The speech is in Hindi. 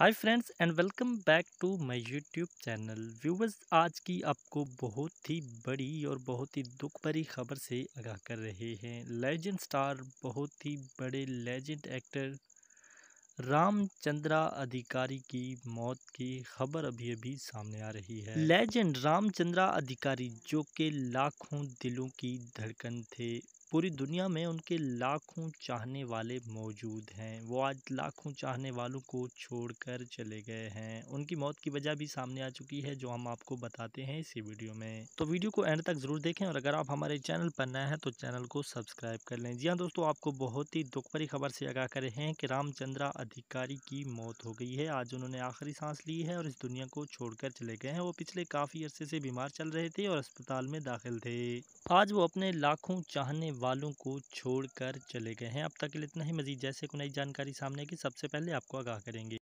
hi friends and welcome back to my YouTube channel viewers आज की आपको बहुत ही बड़ी और बहुत ही दुख भरी खबर से आगाह कर रहे हैं लेजेंड स्टार बहुत ही बड़े लेजेंड एक्टर रामचंद्रा अधिकारी की मौत की खबर अभी अभी सामने आ रही है लेजेंड रामचंद्रा अधिकारी जो के लाखों दिलों की धड़कन थे पूरी दुनिया में उनके लाखों चाहने वाले मौजूद हैं वो आज लाखों चाहने वालों को छोड़कर चले गए हैं उनकी मौत की वजह भी सामने आ चुकी है जो हम आपको बताते हैं इसी वीडियो में तो वीडियो को एंड तक ज़रूर देखें और अगर आप हमारे चैनल पर नए हैं तो चैनल को सब्सक्राइब कर लें जी हाँ दोस्तों आपको बहुत ही दुख भरी खबर से आगाह करे हैं कि रामचंद्रा अधिकारी की मौत हो गई है आज उन्होंने आखिरी सांस ली है और इस दुनिया को छोड़कर चले गए हैं वो पिछले काफ़ी अरसे से बीमार चल रहे थे और अस्पताल में दाखिल थे आज वो अपने लाखों चाहने वालों को छोड़कर चले गए हैं अब तक के लिए इतना ही मजीद जैसे को नई जानकारी सामने की सबसे पहले आपको आगाह करेंगे